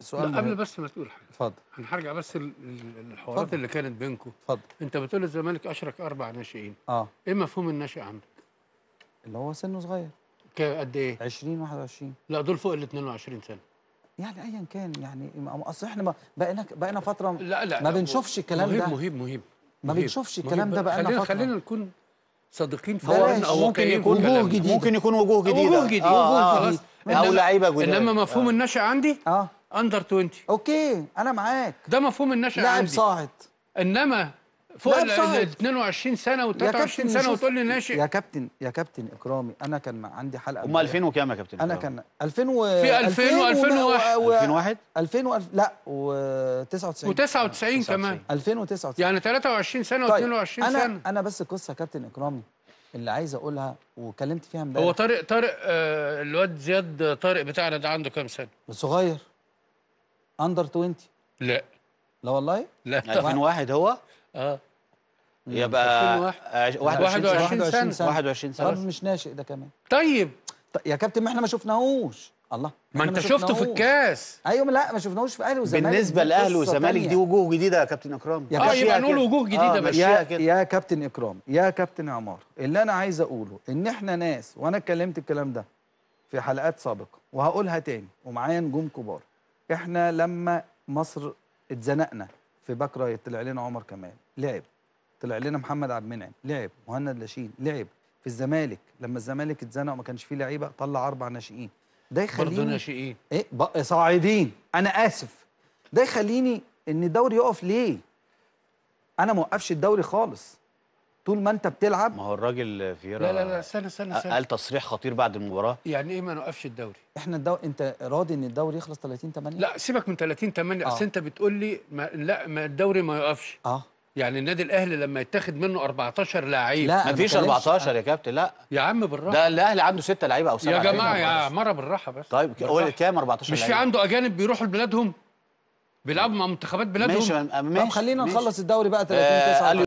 سؤال قبل بس ما تقول حاجه اتفضل هنرجع بس الحوارات فضل. اللي كانت بينكم اتفضل انت بتقول الزمالك اشرك اربع ناشئين اه ايه مفهوم الناشئ عندك؟ اللي هو سنه صغير قد ايه؟ 20 21 لا دول فوق ال 22 سنه يعني ايا كان يعني اصل احنا بقينا بقينا فتره لا لا ما بنشوفش الكلام مهيب ده مهيب مهيب مهيب ما بنشوفش الكلام ده بقى خلينا, خلينا نكون صادقين في حوارنا او ممكن يكون وجوه جديده ممكن يكون وجوه جديده وجوه جديد وجوه جديد او لعيبه جديده انما مفهوم آه. النشأ عندي اه اندر 20 اوكي انا معاك ده مفهوم النشأ لاعب صاعد انما فوق ال 22 سنه و23 سنه وتقول لي ناشئ يا كابتن يا كابتن اكرامي انا كان عندي حلقه هم 2000 وكام يا كابتن انا كان 2000 و في 2000 و2001 2001 2000 لا و99 و99 كمان 2099 يعني 23 سنه طيب، و22 سنه انا انا بس القصه يا كابتن اكرامي اللي عايز اقولها وكلمت فيها امبارح هو طارق طارق آه الواد زياد طارق بتاعنا ده عنده كام سنه؟ صغير اندر 20 لا لا والله لا 2001 هو اه يبقى 21 سنه 21 سنه طب مش ناشئ ده كمان طيب يا كابتن ما احنا ما شفناهوش الله ما انت شفته في الكاس ايوه لا ما شفناهوش في اهلي وزمالك بالنسبه لاهلي وزمالك دي وجوه جديده يا كابتن اكرام يا اه يبقى نقول وجوه جديده آه يا, يا كابتن اكرام يا كابتن عمار اللي انا عايز اقوله ان احنا ناس وانا اتكلمت الكلام ده في حلقات سابقه وهقولها تاني ومعايا نجوم كبار احنا لما مصر اتزنقنا في بكره طلع لنا عمر كمال لعب طلع لنا محمد عبد المنعم لعب مهند لاشين لعب في الزمالك لما الزمالك اتزنق وما كانش فيه لعيبه طلع اربع ناشئين ده يخليني برضه ناشئين إيه؟, ايه صاعدين انا اسف ده يخليني ان الدوري يقف ليه انا ما الدوري خالص طول ما انت بتلعب ما هو الراجل فييرا لا لا لا استنى استنى استنى قال تصريح خطير بعد المباراه يعني ايه ما نوقفش الدوري؟ احنا الدوري انت راضي ان الدوري يخلص 30 8 لا سيبك من 30 8 آه. اصل انت بتقول لي ما لا ما الدوري ما يوقفش اه يعني النادي الاهلي لما يتاخد منه 14 لعيب لا مفيش 14 يا كابتن لا يا عم بالراحه ده الاهلي عنده 6 لعيبه او 7 يا جماعه يا مره بالراحه بس طيب هو كام 14 مش في عنده اجانب بيروحوا لبلادهم بيلعبوا مع منتخبات بلادهم ماشي ماشي طب خلينا نخلص الدوري بقى 30 آه، 9